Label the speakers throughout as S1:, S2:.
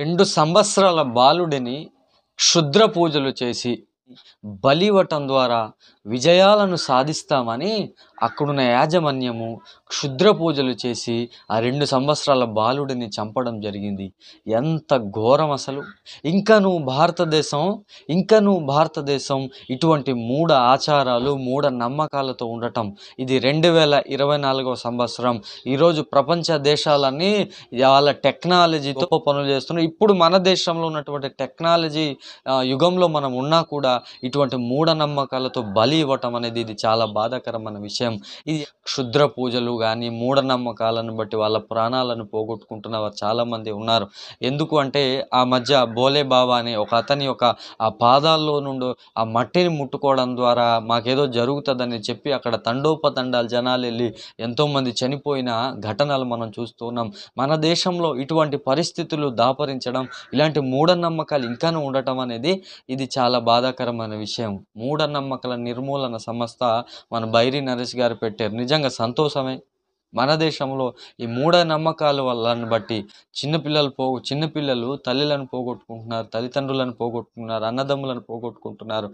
S1: రెండు సంవత్సరాల బాలుడిని క్షుద్ర పూజలు చేసి బలివ్వటం ద్వారా విజయాలను సాధిస్తామని అక్కడున్న యాజమాన్యము క్షుద్ర పూజలు చేసి ఆ రెండు సంవత్సరాల బాలుడిని చంపడం జరిగింది ఎంత ఘోరం అసలు ఇంకా నువ్వు భారతదేశం ఇంకా నువ్వు భారతదేశం ఇటువంటి మూఢ ఆచారాలు మూఢ నమ్మకాలతో ఉండటం ఇది రెండు వేల ఇరవై నాలుగవ సంవత్సరం ఈరోజు ప్రపంచ దేశాలన్నీ వాళ్ళ టెక్నాలజీతో పనులు చేస్తున్నాయి ఇప్పుడు మన దేశంలో ఉన్నటువంటి టెక్నాలజీ యుగంలో మనం ఉన్నా కూడా ఇటువంటి మూఢనమ్మకాలతో బలి ఇవ్వటం అనేది ఇది చాలా బాధాకరమైన విషయం విషయం ఇది క్షుద్ర పూజలు కానీ మూఢనమ్మకాలను బట్టి వాళ్ళ ప్రాణాలను పోగొట్టుకుంటున్న వారు చాలామంది ఉన్నారు ఎందుకు అంటే ఆ మధ్య బోలే బాబా అని ఒక అతని యొక్క ఆ పాదాల్లో నుండి ఆ మట్టిని ముట్టుకోవడం ద్వారా మాకేదో జరుగుతుందని చెప్పి అక్కడ తండోపతండాలు జనాలు వెళ్ళి ఎంతోమంది చనిపోయిన ఘటనలు మనం చూస్తున్నాం మన దేశంలో ఇటువంటి పరిస్థితులు దాపరించడం ఇలాంటి మూఢనమ్మకాలు ఇంకానూ ఉండటం అనేది ఇది చాలా బాధాకరమైన విషయం మూఢనమ్మకాల నిర్మూలన సంస్థ మన బైరి నరేష్ గారు పెట్టారు నిజంగా సంతోషమే మన దేశంలో ఈ మూఢ నమ్మకాల వాళ్ళని బట్టి చిన్నపిల్లలు పో చిన్నపిల్లలు తల్లిలను పోగొట్టుకుంటున్నారు తల్లిదండ్రులను పోగొట్టుకున్నారు అన్నదమ్ములను పోగొట్టుకుంటున్నారు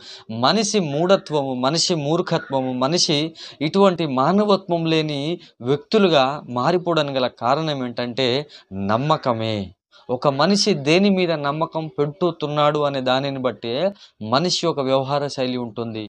S1: మనిషి మూఢత్వము మనిషి మూర్ఖత్వము మనిషి ఇటువంటి మానవత్వం లేని వ్యక్తులుగా మారిపోవడానికి గల కారణం ఏంటంటే నమ్మకమే ఒక మనిషి దేని మీద నమ్మకం పెట్టుతున్నాడు అనే దానిని బట్టే మనిషి యొక్క వ్యవహార శైలి ఉంటుంది